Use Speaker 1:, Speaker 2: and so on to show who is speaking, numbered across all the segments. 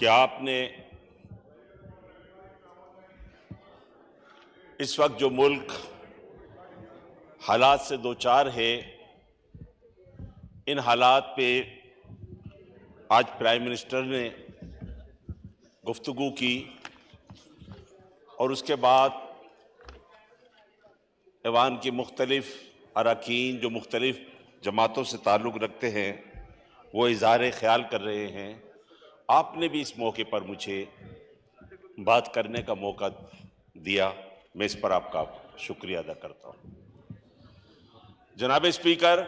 Speaker 1: कि आपने इस वक्त जो मुल्क हालात से दो चार है इन हालात पे आज प्राइम मिनिस्टर ने गुफ्तु की और उसके बाद ऐवान की मुख्तलिफ़ अरकान जो मुख्तलिफ़ जमातों से ताल्लुक़ रखते हैं वो इज़हार ख्याल कर रहे हैं आपने भी इस मौके पर मुझे बात करने का मौका दिया मैं इस पर आपका शुक्रिया अदा करता हूं जनाब स्पीकर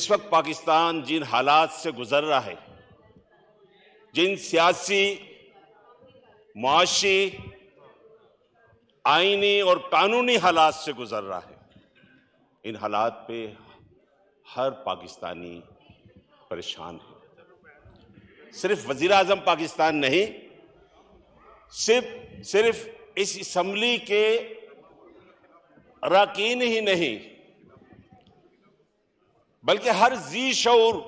Speaker 1: इस वक्त पाकिस्तान जिन हालात से गुजर रहा है जिन सियासी मुआशी आइनी और कानूनी हालात से गुजर रहा है इन हालात पे हर पाकिस्तानी परेशान है सिर्फ वजीर आजम पाकिस्तान नहीं सिर्फ सिर्फ इस इसम्बली के रकीन ही नहीं बल्कि हर जी शौर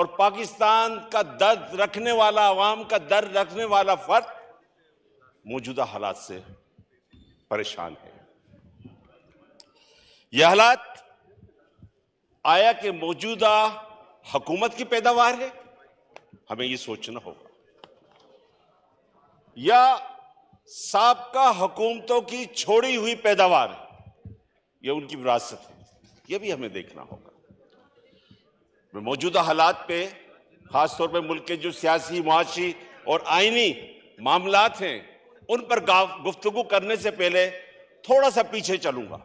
Speaker 1: और पाकिस्तान का दर्द रखने वाला अवाम का दर्द रखने वाला फर्द मौजूदा हालात से परेशान है यह हालात आया कि मौजूदा हुकूमत की पैदावार है हमें ये सोचना होगा या सबका हुकूमतों की छोड़ी हुई पैदावार यह उनकी विरासत है यह भी हमें देखना होगा मौजूदा हालात पे खासतौर पर मुल्क के जो सियासी मुआशी और आइनी मामला हैं उन पर गुफ्तगु करने से पहले थोड़ा सा पीछे चलूंगा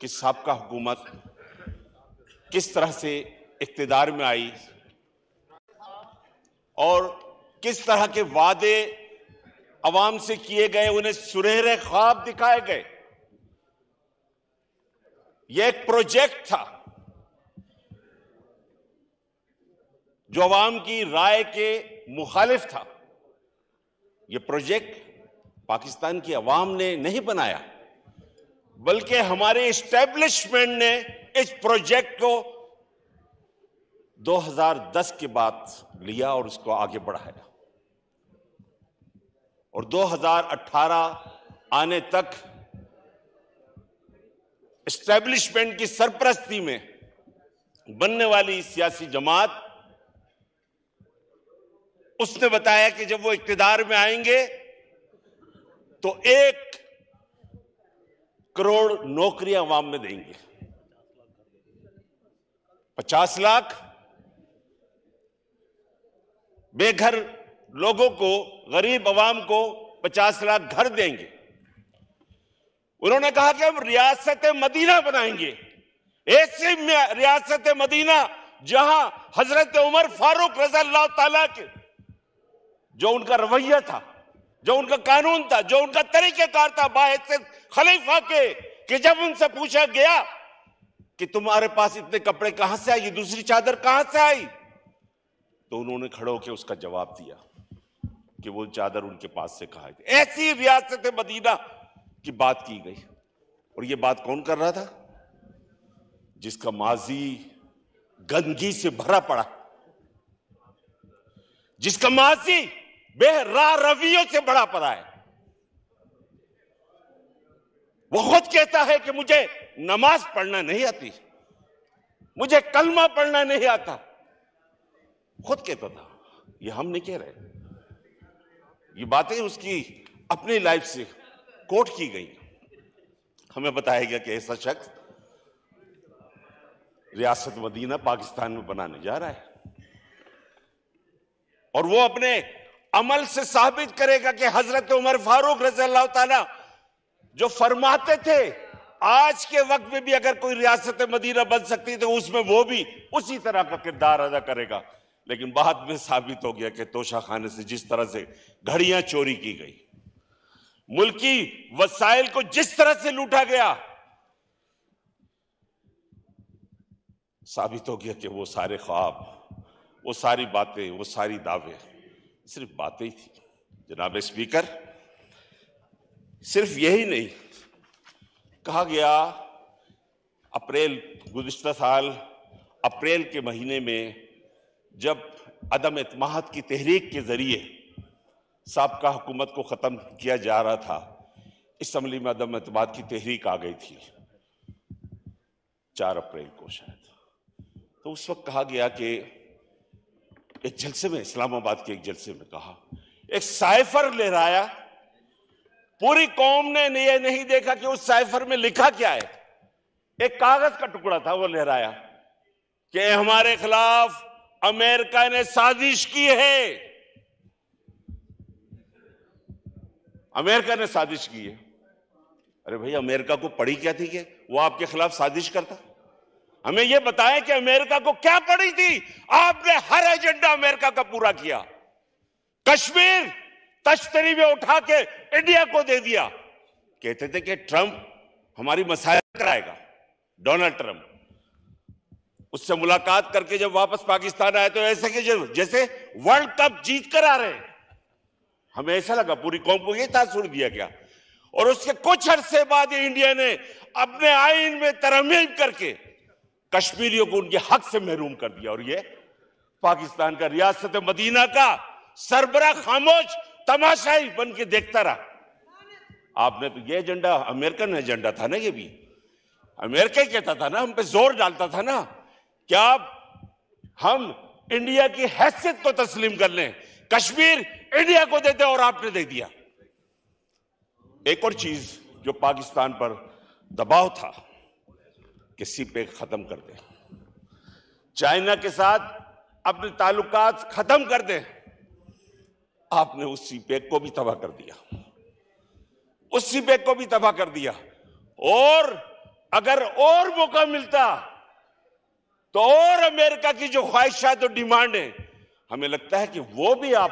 Speaker 1: कि सबका हुकूमत किस तरह से इकतदार में आई और किस तरह के वादे अवाम से किए गए उन्हें सुनहरे ख्वाब दिखाए गए यह एक प्रोजेक्ट था जो आवाम की राय के मुखालिफ था यह प्रोजेक्ट पाकिस्तान की आवाम ने नहीं बनाया बल्कि हमारे इस्टेब्लिशमेंट ने इस प्रोजेक्ट को 2010 के बाद लिया और उसको आगे बढ़ाया और 2018 आने तक एस्टेब्लिशमेंट की सरप्रस्ती में बनने वाली सियासी जमात उसने बताया कि जब वो इकतदार में आएंगे तो एक करोड़ नौकरियां वाम में देंगे पचास लाख बेघर लोगों को गरीब आवाम को 50 लाख घर देंगे उन्होंने कहा कि हम रियासत मदीना बनाएंगे ऐसी रियासत मदीना जहां हजरत उमर फारूक रजल्ला तला के जो उनका रवैया था जो उनका कानून था जो उनका तरीकेकार था बाहर खलीफा के कि जब उनसे पूछा गया कि तुम्हारे पास इतने कपड़े कहां से आए ये दूसरी चादर कहां से आई तो उन्होंने खड़े होकर उसका जवाब दिया कि वो चादर उनके पास से कहा ऐसी रियासत मदीना की बात की गई और ये बात कौन कर रहा था जिसका माजी गंदगी से भरा पड़ा जिसका माजी बेहरा रवियों से बड़ा पड़ा है वो खुद कहता है कि मुझे नमाज पढ़ना नहीं आती मुझे कलमा पढ़ना नहीं आता खुद कहता था ये हम नहीं कह रहे ये बातें उसकी अपनी लाइफ से कोट की गई हमें बताया गया कि ऐसा शख्स रियासत मदीना पाकिस्तान में बनाने जा रहा है और वो अपने अमल से साबित करेगा कि हजरत उमर फारूक रजल्ला तला जो फरमाते थे आज के वक्त में भी अगर कोई रियासत मदीना बन सकती तो उसमें वो भी उसी तरह का किरदार अदा करेगा लेकिन बाद में साबित हो गया कि तोशा खाने से जिस तरह से घड़ियां चोरी की गई मुल्की वसाइल को जिस तरह से लूटा गया साबित हो गया कि वो सारे ख्वाब वो सारी बातें वो सारी दावे सिर्फ बातें ही थी जनाब स्पीकर सिर्फ यही नहीं कहा गया अप्रैल गुजशत साल अप्रैल के महीने में जब अदम अतमाद की तहरीक के ज़रिए सबका हुकूमत को ख़त्म किया जा रहा था इसम्बली में अदम अतमाद की तहरीक आ गई थी चार अप्रैल को शायद तो उस वक्त कहा गया कि एक जलसे में इस्लामाबाद के एक जलसे में कहा एक साइफर लहराया पूरी कौम ने यह नहीं देखा कि उस साइफर में लिखा क्या है एक कागज का टुकड़ा था वो लहराया कि हमारे खिलाफ अमेरिका ने साजिश की है अमेरिका ने साजिश की है अरे भाई अमेरिका को पड़ी क्या थी क्या वो आपके खिलाफ साजिश करता हमें यह बताएं कि अमेरिका को क्या पड़ी थी आपने हर एजेंडा अमेरिका का पूरा किया कश्मीर तश्तरी में उठा के इंडिया को दे दिया कहते थे कि ट्रंप हमारी मसायल कराएगा डोनाल्ड ट्रंप उससे मुलाकात करके जब वापस पाकिस्तान आए तो ऐसे के जैसे वर्ल्ड कप जीत कर आ रहे हैं हमें ऐसा लगा पूरी कौम को यह तासुर दिया गया और उसके कुछ अरसे बाद इंडिया ने अपने आइन में तरमीम करके कश्मीरियों को उनके हक से महरूम कर दिया और ये पाकिस्तान का रियासत मदीना का सरबरा खामोश तमाशाई बन के देखता रहा आपने तो ये एजेंडा अमेरिकन एजेंडा था ना ये भी अमेरिका कहता था ना हम पे जोर डालता था ना क्या हम इंडिया की हैसियत को तस्लीम कर लें कश्मीर इंडिया को देते और आपने दे दिया एक और चीज जो पाकिस्तान पर दबाव था कि सी पे खत्म कर दे चाइना के साथ अपने ताल्लुकात खत्म कर दे आपने उस सी पैक को भी तबाह कर दिया उस सी पैक को भी तबाह कर दिया और अगर और मौका मिलता तो और अमेरिका की जो ख्वाहिशात और डिमांड है हमें लगता है कि वो भी आप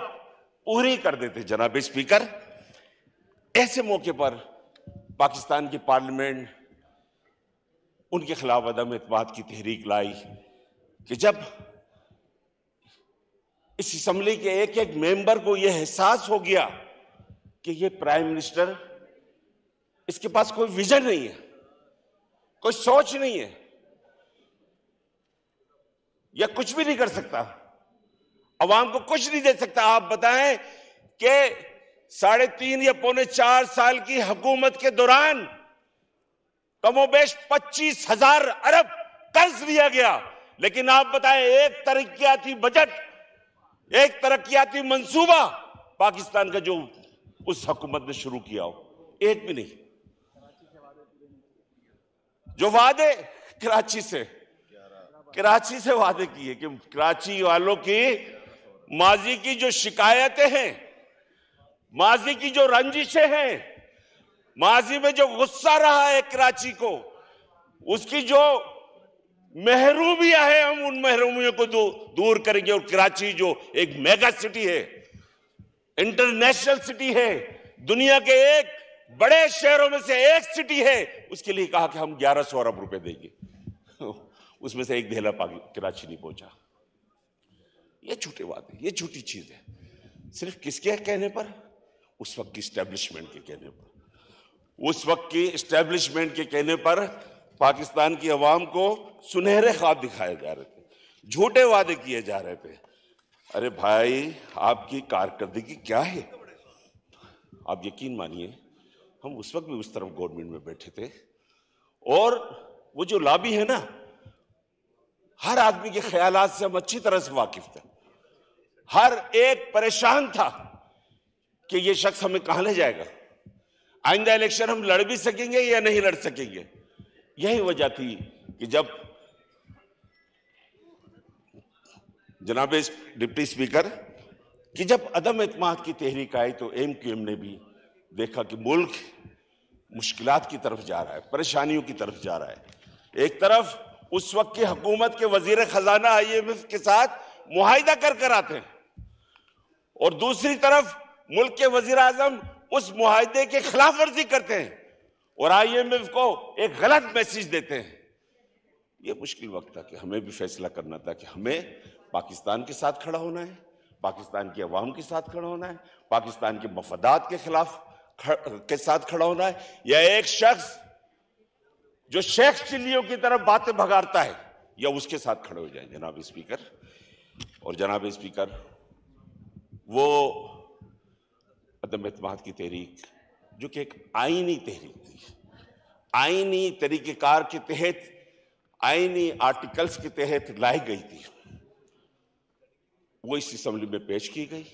Speaker 1: पूरी कर देते जनाब स्पीकर ऐसे मौके पर पाकिस्तान की पार्लियामेंट उनके खिलाफ अदम इतवाद की तहरीक लाई कि जब इस असम्बली के एक एक मेंबर को यह एहसास हो गया कि यह प्राइम मिनिस्टर इसके पास कोई विजन नहीं है कोई सोच नहीं है या कुछ भी नहीं कर सकता अवाम को कुछ नहीं दे सकता आप बताएं कि साढ़े तीन या पौने चार साल की हुकूमत के दौरान कमोबेश पच्चीस हजार अरब कर्ज लिया गया लेकिन आप बताएं एक तरक्याती बजट एक तरक्याती मंसूबा पाकिस्तान का जो उस हुकूमत ने शुरू किया हो एक भी नहीं जो वादे कराची से कराची से वादे किए कि कराची वालों की माजी की जो शिकायतें हैं माजी की जो रंजिशें हैं माजी में जो गुस्सा रहा है कराची को उसकी जो महरूमिया है हम उन महरूमियों को दूर करेंगे और कराची जो एक मेगा सिटी है इंटरनेशनल सिटी है दुनिया के एक बड़े शहरों में से एक सिटी है उसके लिए कहा कि हम 1100 अरब रुपए देंगे उसमें से एक धेला कराची नहीं पहुंचा ये झूठे वादे ये झूठी चीज है सिर्फ किसके कहने पर उस वक्त की स्टैब्लिशमेंट के कहने पर उस वक्त की स्टैब्लिशमेंट के कहने पर पाकिस्तान की आवाम को सुनहरे ख्वाब दिखाए जा रहे थे झूठे वादे किए जा रहे थे अरे भाई आपकी कारकर्दगी क्या है आप यकीन मानिए हम उस वक्त भी उस तरफ गवर्नमेंट में बैठे थे और वो जो लाबी है ना हर आदमी के ख्याल से हम अच्छी तरह से वाकिफ थे हर एक परेशान था कि ये शख्स हमें कहा ले जाएगा आइंदा इलेक्शन हम लड़ भी सकेंगे या नहीं लड़ सकेंगे यही वजह थी कि जब जनाब डिप्टी स्पीकर कि जब अदम एतम की तहरीक आई तो एम क्यू एम ने भी देखा कि मुल्क मुश्किलात की तरफ जा रहा है परेशानियों की तरफ जा रहा है एक तरफ उस वक्त की हुकूमत के वजीर खजाना आई एम एफ के साथ मुहिदा कर कर आते हैं और दूसरी तरफ मुल्क के वजीर आजम उस मुहिदे के खिलाफ वर्जी करते हैं और आई एम एफ को एक गलत मैसेज देते हैं ये मुश्किल वक्त था कि हमें भी फैसला करना था कि हमें पाकिस्तान के साथ खड़ा होना है पाकिस्तान की अवाम के साथ खड़ा होना है पाकिस्तान के मफादात के खिलाफ खड़, के साथ खड़ा होना है या एक शख्स जो शेख चिल्लियों की तरफ बातें भगाड़ता है या उसके साथ खड़े हो जाए जनाब स्पीकर और जनाब स्पीकर वो अदम अतमाद की तहरीक जो कि एक आईनी तहरीक थी आईनी तरीक़ेकार के तहत आइनी आर्टिकल्स के तहत लाई गई थी वो इस असम्बली में पेश की गई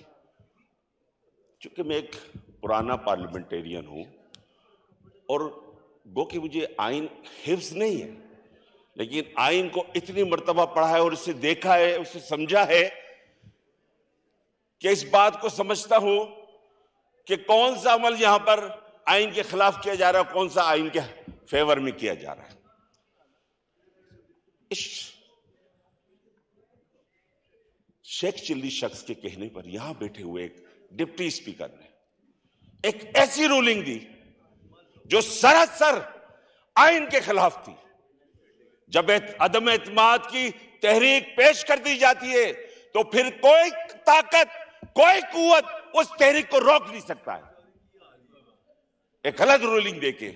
Speaker 1: चूंकि मैं एक पुराना पार्लियामेंटेरियन हूं और गो कि मुझे आइन हिफ्स नहीं है लेकिन आइन को इतनी मरतबा पढ़ा है और इसे देखा है उसे समझा है कि इस बात को समझता हूं कि कौन सा अमल यहां पर आइन के खिलाफ किया जा रहा है कौन सा आइन के फेवर में किया जा रहा है इस शेख चिल्ली शख्स के कहने पर यहां बैठे हुए एक डिप्टी स्पीकर ने एक ऐसी रूलिंग दी जो सरासर आइन के खिलाफ थी जब अदम एतमाद की तहरीक पेश कर दी जाती है तो फिर कोई ताकत कोई कुत उस तहरीक को रोक नहीं सकता है एक गलत रूलिंग देके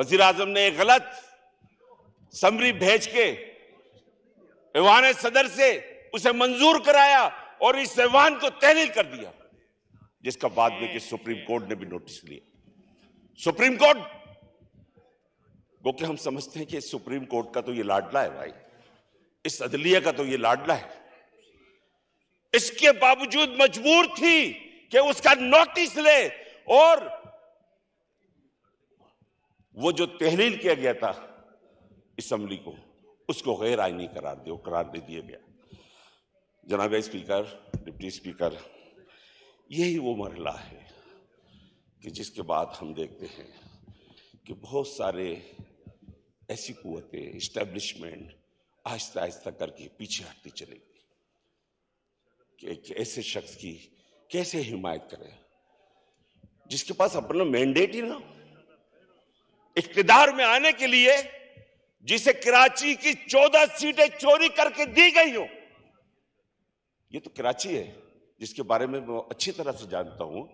Speaker 1: वजीर आजम ने एक गलत समरी भेज के ऐवान सदर से उसे मंजूर कराया और इस ऐवान को तहरील कर दिया जिसका बाद में कि सुप्रीम कोर्ट ने भी नोटिस लिया सुप्रीम कोर्ट क्योंकि हम समझते हैं कि सुप्रीम कोर्ट का तो ये लाडला है भाई इस अदलिया का तो ये लाडला है इसके बावजूद मजबूर थी कि उसका नोटिस ले और वो जो तहलील किया गया था असम्बली को उसको गैर आइनी करार दे करार दे दिया गया जनाब स्पीकर डिप्टी स्पीकर यही वो मरला है कि जिसके बाद हम देखते हैं कि बहुत सारे ऐसी कुतें इस्टेब्लिशमेंट आहिस्ता आहिस्ता करके पीछे हटती चली गई कि एक ऐसे शख्स की कैसे हिमायत करें जिसके पास अपना मैंडेट ही ना इकतदार में आने के लिए जिसे कराची की चौदह सीटें चोरी करके दी गई हो ये तो कराची है जिसके बारे में मैं अच्छी तरह से जानता हूं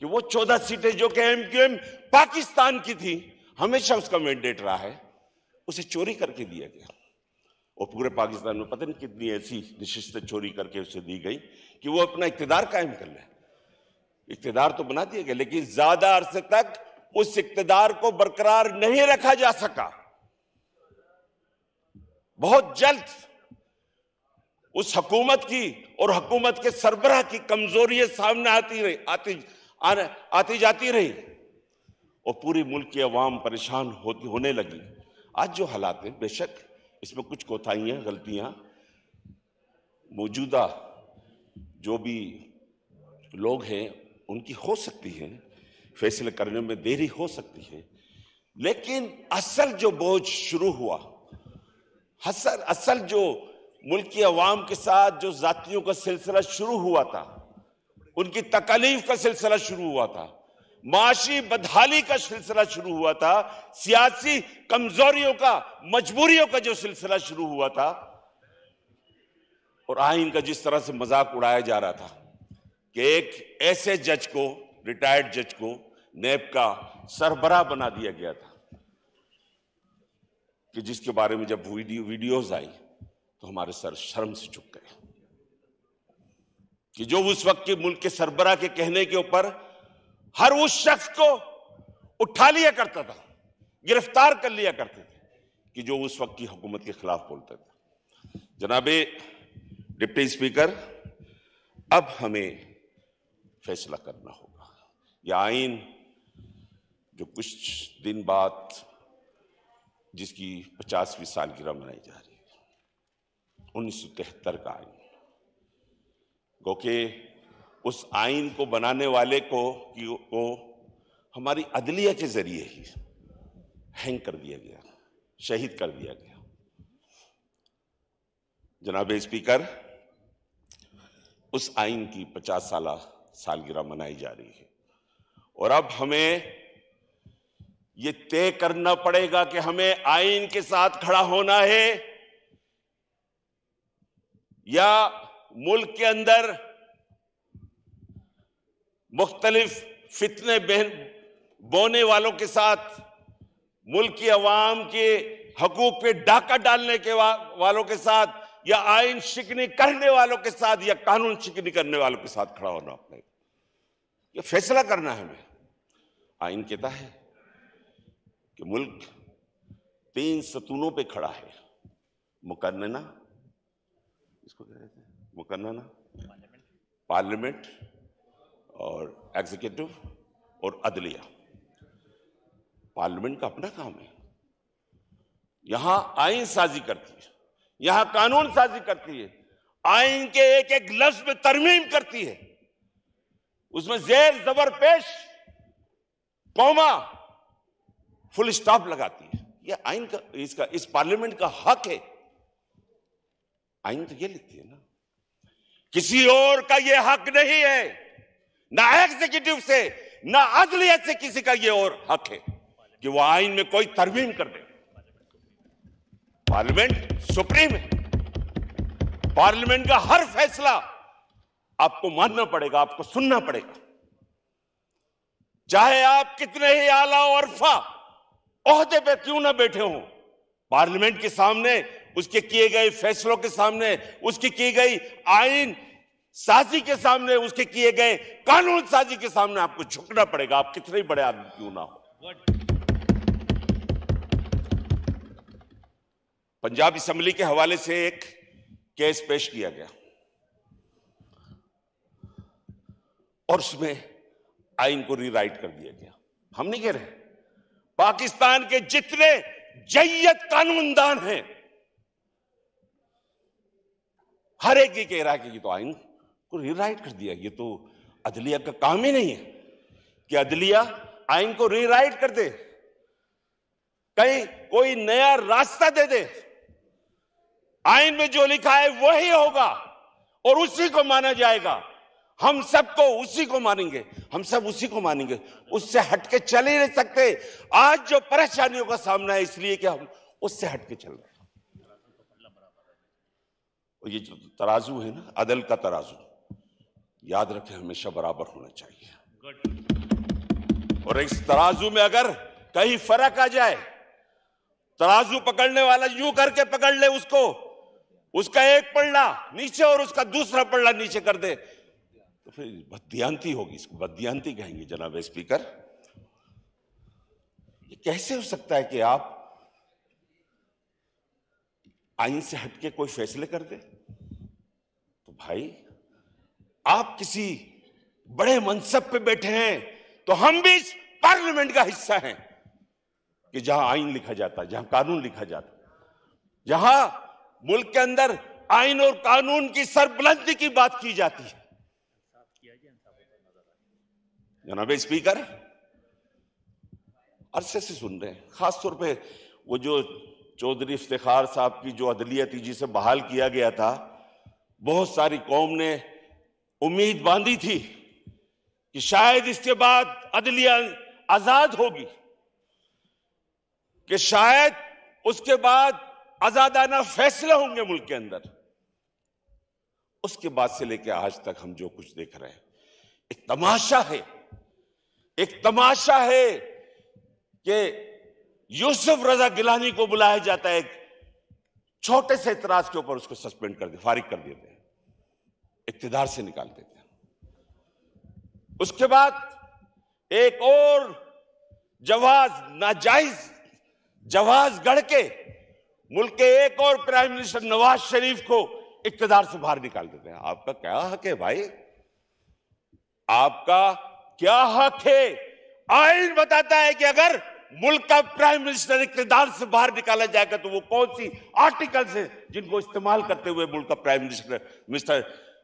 Speaker 1: कि वो चौदह सीटें जो कि एम पाकिस्तान की थी हमेशा उसका मैंडेट रहा है उसे चोरी करके दिया गया और पूरे पाकिस्तान में पता नहीं कितनी ऐसी नशिस्तें चोरी करके उसे दी गई कि वो अपना इकतदार कायम कर ले इकतदार तो बना दिया गया लेकिन ज्यादा अरसे तक उस इकतदार को बरकरार नहीं रखा जा सका बहुत जल्द उस हकूमत की और हकूमत के सरबराह की कमजोरियां सामने आती रही आती आने आती जाती रही और पूरी मुल्क की अवाम परेशान होती होने लगी आज जो हालात हैं बेशक इसमें कुछ कोताहियाँ गलतियाँ मौजूदा जो भी लोग हैं उनकी हो सकती हैं फैसले करने में देरी हो सकती है लेकिन असल जो बोझ शुरू हुआ असल असल जो मुल्क की अवाम के साथ जो जातियों का सिलसिला शुरू हुआ था उनकी तकलीफ का सिलसिला शुरू हुआ था माशी बदहाली का सिलसिला शुरू हुआ था सियासी कमजोरियों का मजबूरियों का जो सिलसिला शुरू हुआ था और आइन का जिस तरह से मजाक उड़ाया जा रहा था कि एक ऐसे जज को रिटायर्ड जज को नेब का सरबरा बना दिया गया था कि जिसके बारे में जब वीडियोज आई तो हमारे सर शर्म से चुप गए कि जो उस वक्त के मुल्क के सरबरा के कहने के ऊपर हर उस शख्स को उठा लिया करता था गिरफ्तार कर लिया करते थे कि जो उस वक्त की हुकूमत के खिलाफ बोलते थे जनाबे डिप्टी स्पीकर अब हमें फैसला करना होगा यह आइन जो कुछ दिन बाद जिसकी पचासवीं सालगिरह मनाई जा रही है उन्नीस सौ तिहत्तर का आइन क्योंकि उस आइन को बनाने वाले को को हमारी अदलिया के ज़रिए ही हैंग कर दिया गया शहीद कर दिया गया जनाब स्पीकर उस आइन की पचास साल सालगिरह मनाई जा रही है और अब हमें यह तय करना पड़ेगा कि हमें आइन के साथ खड़ा होना है या मुल्क के अंदर मुख्तलिफ फितने बहन बोने वालों के साथ मुल्क की अवाम के हकूक पे डाका डालने के वा, वालों के साथ या आइन शिकनी करने वालों के साथ या कानून शिकनी करने वालों के साथ खड़ा होना अपने ये फैसला करना है हमें आइन कहता है कि मुल्क तीन सतूनों पे खड़ा है मुकन्ना इसको रहे थे मुकन्ना करना ना पार्लियामेंट और एग्जीक्यूटिव और अदलिया पार्लियामेंट का अपना काम है यहां आइन साजी करती है यहां कानून साजी करती है आइन के एक एक लफ्ज में तरमीम करती है उसमें जेर जबर पेश कौमा फुल स्टॉप लगाती है यह आइन का इसका इस पार्लियामेंट का हक है आइन तो ये लिखती है ना किसी और का ये हक नहीं है ना एग्जीक्यूटिव से ना अदलियत से किसी का ये और हक है कि वो आइन में कोई तरमीम कर दे पार्लियामेंट सुप्रीम है पार्लियामेंट का हर फैसला आपको मानना पड़ेगा आपको सुनना पड़ेगा चाहे आप कितने ही आला और अरफा ओहदे पे क्यों ना बैठे हो पार्लियामेंट के सामने उसके किए गए फैसलों के सामने उसकी की गई आइन साजी के सामने उसके किए गए कानून साजी के सामने आपको झुकना पड़ेगा आप कितने बड़े आदमी क्यों ना हो पंजाब असम्बली के हवाले से एक केस पेश किया गया और उसमें आइन को रीराइट कर दिया गया हम नहीं कह रहे पाकिस्तान के जितने जैयत कानूनदान हैं हर एक ये कह रहा है कि ये तो आइन को रीराइट कर दिया ये तो अदलिया का काम ही नहीं है कि अदलिया आइन को रीराइट कर दे कहीं कोई नया रास्ता दे दे आइन में जो लिखा है वही होगा और उसी को माना जाएगा हम सबको उसी को मानेंगे हम सब उसी को मानेंगे उससे हटके चल ही नहीं सकते आज जो परेशानियों का सामना है इसलिए कि हम उससे हटके चल रहे ये जो तराजू है ना अदल का तराजू याद रखें हमेशा बराबर होना चाहिए और इस तराजू में अगर कहीं फर्क आ जाए तराजू पकड़ने वाला यूं करके पकड़ ले उसको उसका एक पड़ना नीचे और उसका दूसरा पड़ना नीचे कर दे तो फिर बदयांती होगी इसको बदयांती कहेंगे जनाब स्पीकर ये कैसे हो सकता है कि आप आइन से हटके कोई फैसले कर दे भाई आप किसी बड़े मनसब पे बैठे हैं तो हम भी इस पार्लियामेंट का हिस्सा हैं कि जहां आइन लिखा जाता है जहां कानून लिखा जाता है जहां मुल्क के अंदर आइन और कानून की सरबुलंदी की बात की जाती है जनाब स्पीकर अरसे से सुन रहे हैं खासतौर पे वो जो चौधरी इफ्तार साहब की जो अदलियत जी बहाल किया गया था बहुत सारी कौम ने उम्मीद बांधी थी कि शायद इसके बाद अदलिया आजाद होगी कि शायद उसके बाद आजादाना फैसले होंगे मुल्क के अंदर उसके बाद से लेकर आज तक हम जो कुछ देख रहे हैं एक तमाशा है एक तमाशा है कि यूसुफ रजा गिलानी को बुलाया जाता है एक छोटे से इतराज के ऊपर उसको सस्पेंड कर दिया फारिग कर देते हैं इकतदार से निकाल देते हैं उसके बाद एक और जवाज नाजायज जवाज गढ़ के मुल्क के एक और प्राइम मिनिस्टर नवाज शरीफ को इकतदार से बाहर निकाल देते हैं आपका क्या हक है भाई आपका क्या हक है आयन बताता है कि अगर मुल्क का प्राइम मिनिस्टर इकतदार से बाहर निकाला जाएगा तो वो कौन सी आर्टिकल से जिनको इस्तेमाल करते हुए मुल्क का prime minister mister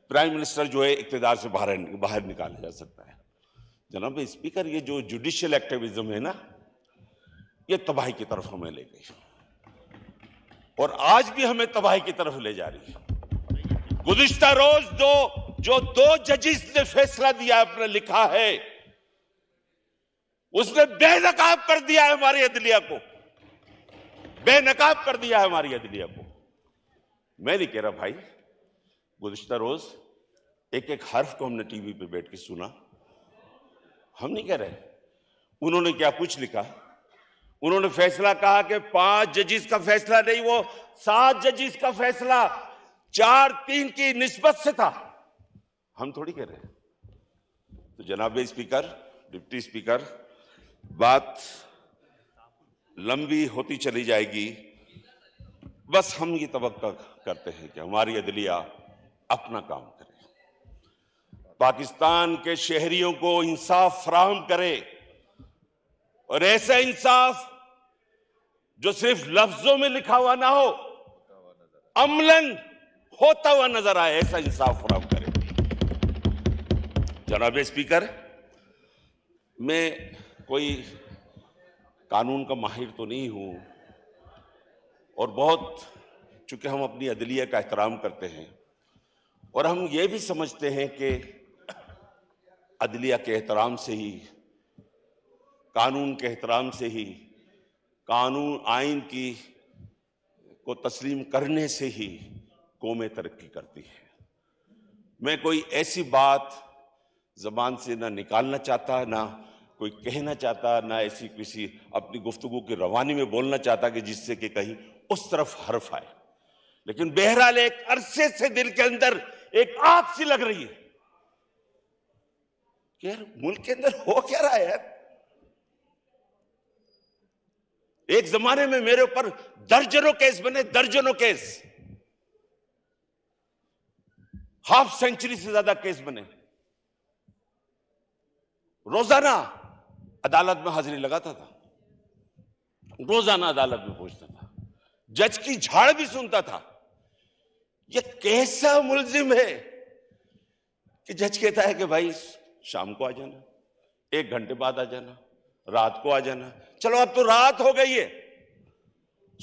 Speaker 1: prime minister जो है इकतदार से बाहर बाहर निकाला जा सकता है जनाब स्पीकर ये जो जुडिशियल एक्टिविज्म है ना ये तबाही की तरफ हमें ले गई और आज भी हमें तबाही की तरफ ले जा रही है गुजश्ता रोज दो जो दो जजिस ने फैसला दिया अपने लिखा है उसने बेनकाब कर दिया है हमारी अदलिया को बेनकाब कर दिया है हमारी अदलिया को मैं नहीं कह रहा भाई गुजशत रोज एक एक हर्फ को हमने टीवी पे बैठ के सुना हम नहीं कह रहे उन्होंने क्या कुछ लिखा उन्होंने फैसला कहा कि पांच जजिस का फैसला नहीं वो सात जजिस का फैसला चार तीन की निस्बत से था हम थोड़ी कह रहे हैं तो जनाब स्पीकर डिप्टी स्पीकर बात लंबी होती चली जाएगी बस हम ये तो करते हैं कि हमारी अदलिया अपना काम करे पाकिस्तान के शहरियों को इंसाफ फ्राहम करे और ऐसा इंसाफ जो सिर्फ लफ्जों में लिखा हुआ ना हो अमलन होता हुआ नजर आए ऐसा इंसाफ फ्राहम करे जनाब स्पीकर मैं कोई कानून का माहिर तो नहीं हूँ और बहुत चूँकि हम अपनी अदलिया का एहतराम करते हैं और हम ये भी समझते हैं कि अदलिया के एहतराम से ही कानून के एहतराम से ही कानून आइन की को तस्लीम करने से ही कौमें तरक्की करती है मैं कोई ऐसी बात ज़बान से ना निकालना चाहता ना कोई कहना चाहता ना ऐसी किसी अपनी गुफ्तगु की रवानी में बोलना चाहता कि जिससे कि कहीं उस तरफ हर्फ आए लेकिन बहरहाल एक अरसे से दिल के अंदर एक आग सी लग रही है यार मुल्क के अंदर हो क्या रहा है यार एक जमाने में मेरे ऊपर दर्जनों केस बने दर्जनों केस हाफ सेंचुरी से ज्यादा केस बने रोजाना अदालत में हाजिरी लगाता था रोजाना अदालत में पहुंचता था जज की झाड़ भी सुनता था ये कैसा मुलजिम है कि जज कहता है कि भाई शाम को आ जाना एक घंटे बाद आ जाना रात को आ जाना चलो अब तो रात हो गई है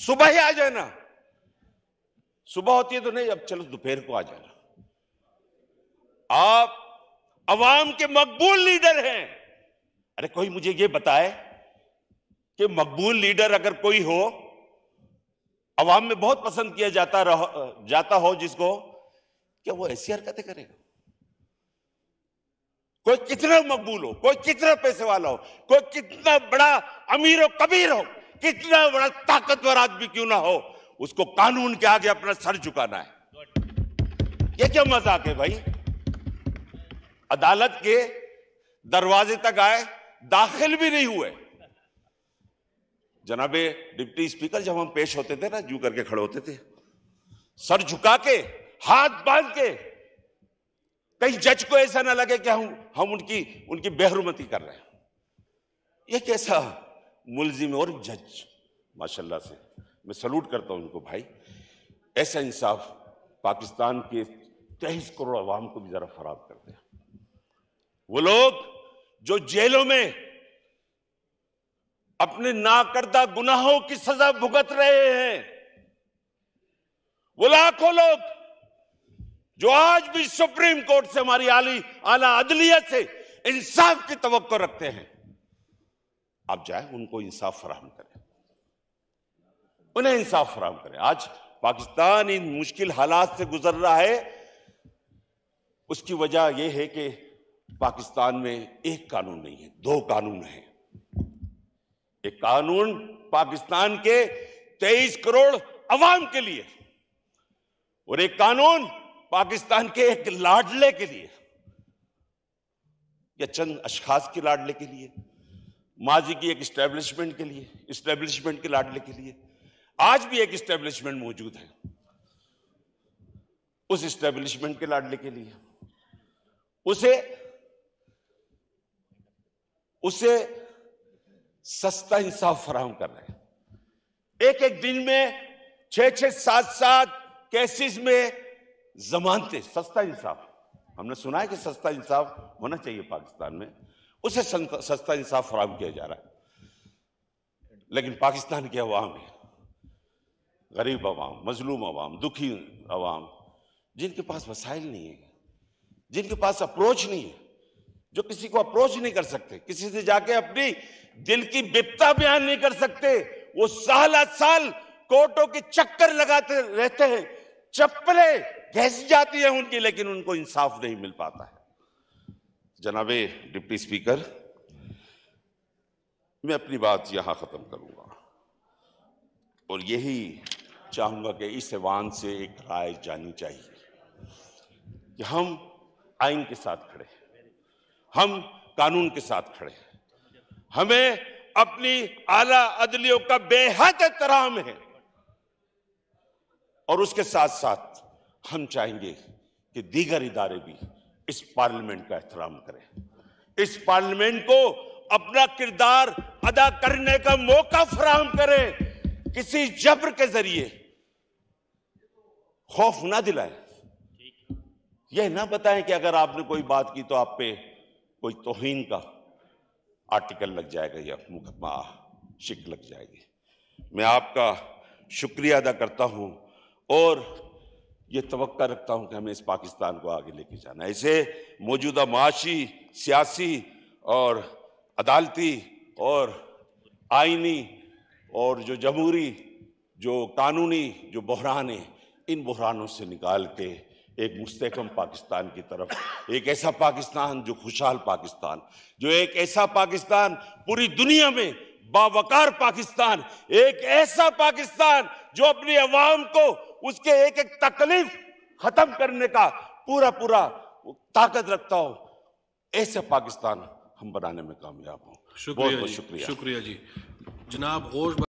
Speaker 1: सुबह ही आ जाना सुबह होती है तो नहीं अब चलो दोपहर को आ जाना आप अवाम के मकबूल लीडर हैं अरे कोई मुझे ये बताए कि मकबूल लीडर अगर कोई हो अवाम में बहुत पसंद किया जाता रह, जाता हो जिसको क्या वो ऐसी हरकतें करेगा कोई कितना मकबूल हो कोई कितना पैसे वाला हो कोई कितना बड़ा अमीर हो कबीर हो कितना बड़ा ताकतवर आदमी क्यों ना हो उसको कानून के आगे अपना सर झुकाना है ये क्या मजाक है भाई अदालत के दरवाजे तक आए दाखिल भी नहीं हुए जनाबे डिप्टी स्पीकर जब हम पेश होते थे ना जू करके खड़े होते थे सर झुका के हाथ बांध के कहीं जज को ऐसा ना लगे कि हम हम उनकी उनकी बेहरमती कर रहे हैं ये कैसा मुलजिम और जज माशाल्लाह से मैं सल्यूट करता हूं उनको भाई ऐसा इंसाफ पाकिस्तान के तेईस करोड़ आवाम को भी जरा खराब करते हैं वो लोग जो जेलों में अपने नाकर्दा गुनाहों की सजा भुगत रहे हैं वो लाखों लोग जो आज भी सुप्रीम कोर्ट से हमारी आली आला अदलियत से इंसाफ की तो रखते हैं आप जाए उनको इंसाफ फराहम करें उन्हें इंसाफ फराहम करें आज पाकिस्तान इन मुश्किल हालात से गुजर रहा है उसकी वजह यह है कि पाकिस्तान में एक कानून नहीं है दो कानून हैं एक कानून पाकिस्तान के 23 करोड़ अवाम के लिए और एक कानून पाकिस्तान के एक लाडले के लिए या चंद अशखास के लाडले के लिए माजी की एक स्टैब्लिशमेंट के लिए स्टैब्लिशमेंट के लाडले के लिए आज भी एक स्टैब्लिशमेंट मौजूद है उस स्टैब्लिशमेंट के लाडले के लिए उसे उसे सस्ता इंसाफ फराहम कर रहे हैं एक एक दिन में छह छह सात सात केसेस में जमानते सस्ता इंसाफ हमने सुना है कि सस्ता इंसाफ होना चाहिए पाकिस्तान में उसे सस्ता इंसाफ फराहम किया जा रहा है लेकिन पाकिस्तान के अवाम है गरीब आवाम मजलूम अवाम दुखी अवाम जिनके पास वसाइल नहीं है जिनके पास अप्रोच नहीं है जो किसी को अप्रोच नहीं कर सकते किसी से जाके अपनी दिल की बिपता बयान नहीं कर सकते वो साल साल कोर्टों के चक्कर लगाते रहते हैं चप्पलें घसी जाती है उनकी लेकिन उनको इंसाफ नहीं मिल पाता है जनाबे डिप्टी स्पीकर मैं अपनी बात यहां खत्म करूंगा और यही चाहूंगा कि इस ऐवान से एक राय जानी चाहिए कि हम आइन के साथ खड़े हैं हम कानून के साथ खड़े हैं हमें अपनी आला अदलियों का बेहद एहतराम है और उसके साथ साथ हम चाहेंगे कि दीगर इदारे भी इस पार्लियामेंट का एहतराम करें इस पार्लियामेंट को अपना किरदार अदा करने का मौका फराहम करें किसी जबर के जरिए खौफ ना दिलाएं यह ना बताएं कि अगर आपने कोई बात की तो आप पे कोई तोहन का आर्टिकल लग जाएगा या मुकदमा शिक लग जाएगी मैं आपका शुक्रिया अदा करता हूँ और ये तो रखता हूँ कि हमें इस पाकिस्तान को आगे लेके जाना है इसे मौजूदा माशी सियासी और अदालती और आइनी और जो जमहूरी जो कानूनी जो बहरान है इन बहरानों से निकाल के एक मुस्तकम पाकिस्तान की तरफ एक ऐसा पाकिस्तान जो खुशहाल पाकिस्तान जो एक ऐसा पाकिस्तान पूरी दुनिया में बावकार पाकिस्तान एक ऐसा पाकिस्तान जो अपनी आवाम को उसके एक एक तकलीफ खत्म करने का पूरा पूरा ताकत रखता हो ऐसा पाकिस्तान हम बनाने में कामयाब हों बहुत बहुत शुक्रिया शुक्रिया जी जनाब और